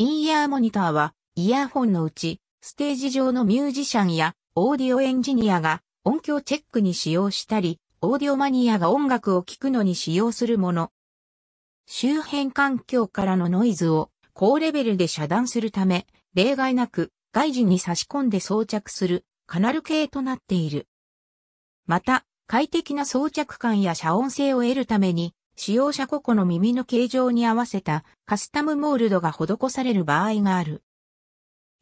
インイヤーモニターは、イヤホンのうち、ステージ上のミュージシャンやオーディオエンジニアが音響チェックに使用したり、オーディオマニアが音楽を聴くのに使用するもの。周辺環境からのノイズを高レベルで遮断するため、例外なく外耳に差し込んで装着するカナル系となっている。また、快適な装着感や遮音性を得るために、使用者個々の耳の形状に合わせたカスタムモールドが施される場合がある。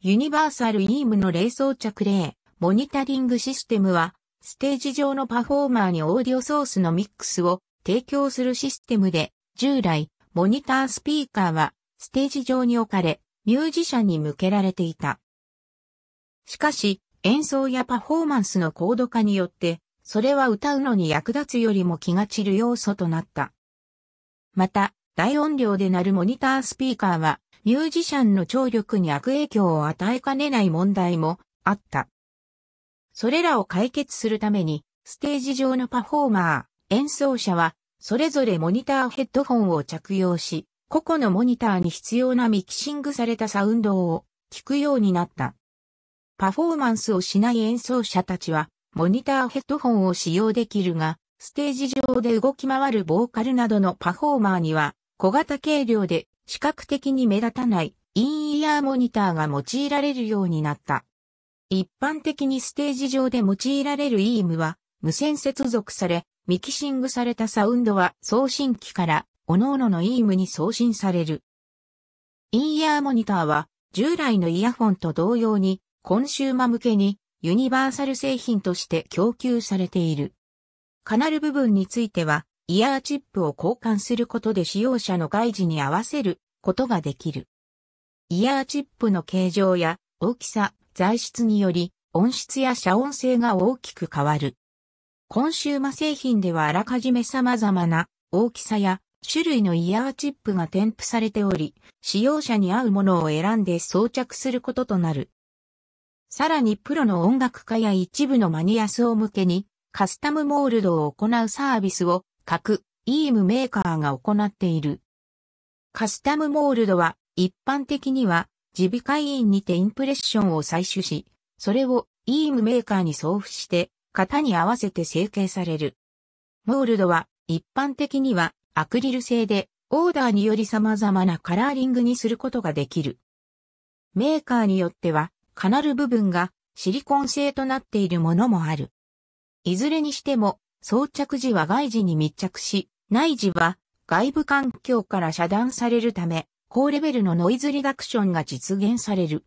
ユニバーサルイームの冷装着例、モニタリングシステムは、ステージ上のパフォーマーにオーディオソースのミックスを提供するシステムで、従来、モニタースピーカーは、ステージ上に置かれ、ミュージシャンに向けられていた。しかし、演奏やパフォーマンスの高度化によって、それは歌うのに役立つよりも気が散る要素となった。また、大音量で鳴るモニタースピーカーは、ミュージシャンの聴力に悪影響を与えかねない問題もあった。それらを解決するために、ステージ上のパフォーマー、演奏者は、それぞれモニターヘッドホンを着用し、個々のモニターに必要なミキシングされたサウンドを聞くようになった。パフォーマンスをしない演奏者たちは、モニターヘッドホンを使用できるが、ステージ上で動き回るボーカルなどのパフォーマーには、小型軽量で視覚的に目立たないインイヤーモニターが用いられるようになった。一般的にステージ上で用いられるイームは無線接続され、ミキシングされたサウンドは送信機から各々のイームに送信される。インイヤーモニターは従来のイヤホンと同様にコンシューマ向けにユニバーサル製品として供給されている。カナル部分については、イヤーチップを交換することで使用者の外耳に合わせることができる。イヤーチップの形状や大きさ、材質により音質や遮音性が大きく変わる。コンシューマ製品ではあらかじめ様々な大きさや種類のイヤーチップが添付されており、使用者に合うものを選んで装着することとなる。さらにプロの音楽家や一部のマニアスを向けにカスタムモールドを行うサービスを各 EM メーカーが行っている。カスタムモールドは一般的には耳鼻科医院にてインプレッションを採取し、それを EM メーカーに送付して型に合わせて成形される。モールドは一般的にはアクリル製でオーダーにより様々なカラーリングにすることができる。メーカーによってはカナル部分がシリコン製となっているものもある。いずれにしても、装着時は外時に密着し、内時は外部環境から遮断されるため、高レベルのノイズリダクションが実現される。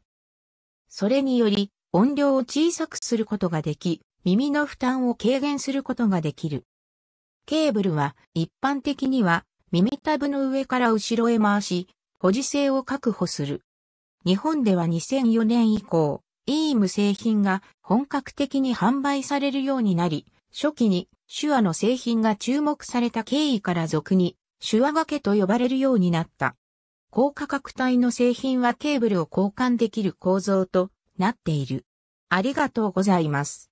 それにより、音量を小さくすることができ、耳の負担を軽減することができる。ケーブルは一般的には耳たぶの上から後ろへ回し、保持性を確保する。日本では2004年以降、いーム製品が本格的に販売されるようになり、初期に手話の製品が注目された経緯から俗に手話掛けと呼ばれるようになった。高価格帯の製品はケーブルを交換できる構造となっている。ありがとうございます。